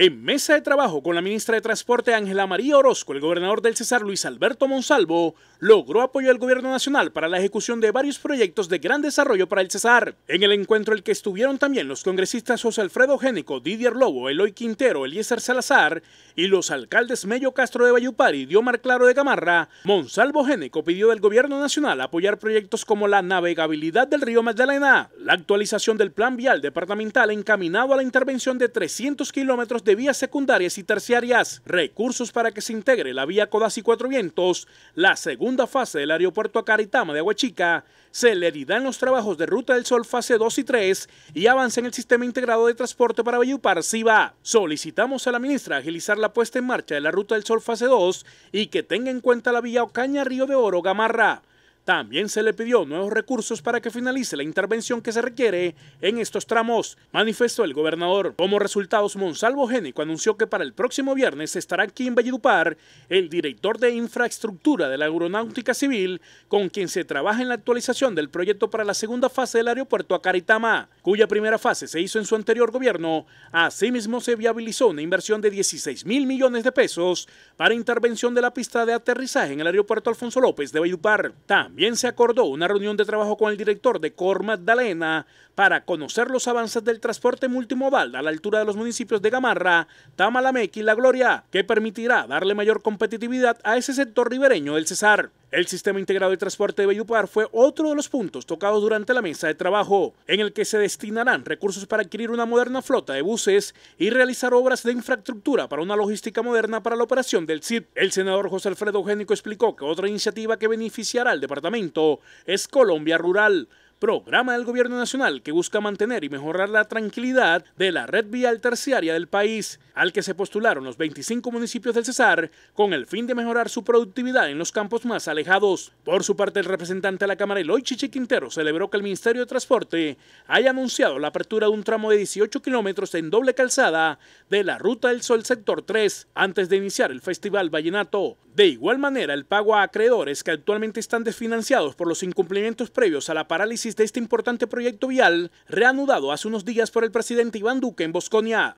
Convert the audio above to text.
En mesa de trabajo con la ministra de Transporte Ángela María Orozco, el gobernador del Cesar Luis Alberto Monsalvo logró apoyo del gobierno nacional para la ejecución de varios proyectos de gran desarrollo para el Cesar. En el encuentro el que estuvieron también los congresistas José Alfredo Génico, Didier Lobo, Eloy Quintero, Eliezer Salazar y los alcaldes Mello Castro de Bayupari y Diomar Claro de Camarra, Monsalvo Génico pidió del gobierno nacional apoyar proyectos como la navegabilidad del río Magdalena, la actualización del plan vial departamental encaminado a la intervención de 300 kilómetros de vías secundarias y terciarias, recursos para que se integre la vía Codazzi Cuatro Vientos, la segunda fase del aeropuerto Caritama de Aguachica, celeridad en los trabajos de Ruta del Sol fase 2 y 3 y avance en el sistema integrado de transporte para vallupar SIBA. Solicitamos a la ministra agilizar la puesta en marcha de la Ruta del Sol fase 2 y que tenga en cuenta la vía Ocaña Río de Oro Gamarra. También se le pidió nuevos recursos para que finalice la intervención que se requiere en estos tramos, manifestó el gobernador. Como resultados, Monsalvo Génico anunció que para el próximo viernes estará aquí en Valledupar el director de infraestructura de la Aeronáutica Civil, con quien se trabaja en la actualización del proyecto para la segunda fase del aeropuerto Caritama cuya primera fase se hizo en su anterior gobierno, asimismo se viabilizó una inversión de 16 mil millones de pesos para intervención de la pista de aterrizaje en el aeropuerto Alfonso López de Bayupar. También se acordó una reunión de trabajo con el director de Cor Magdalena para conocer los avances del transporte multimodal a la altura de los municipios de Gamarra, Tamalameque y La Gloria, que permitirá darle mayor competitividad a ese sector ribereño del Cesar. El sistema integrado de transporte de Bellupar fue otro de los puntos tocados durante la mesa de trabajo, en el que se destinarán recursos para adquirir una moderna flota de buses y realizar obras de infraestructura para una logística moderna para la operación del CID. El senador José Alfredo Génico explicó que otra iniciativa que beneficiará al departamento es Colombia Rural programa del Gobierno Nacional que busca mantener y mejorar la tranquilidad de la red vial terciaria del país, al que se postularon los 25 municipios del Cesar con el fin de mejorar su productividad en los campos más alejados. Por su parte, el representante de la Cámara, Eloy Chichi Quintero, celebró que el Ministerio de Transporte haya anunciado la apertura de un tramo de 18 kilómetros en doble calzada de la Ruta del Sol Sector 3 antes de iniciar el Festival Vallenato. De igual manera, el pago a acreedores que actualmente están desfinanciados por los incumplimientos previos a la parálisis de este importante proyecto vial reanudado hace unos días por el presidente Iván Duque en Bosconia.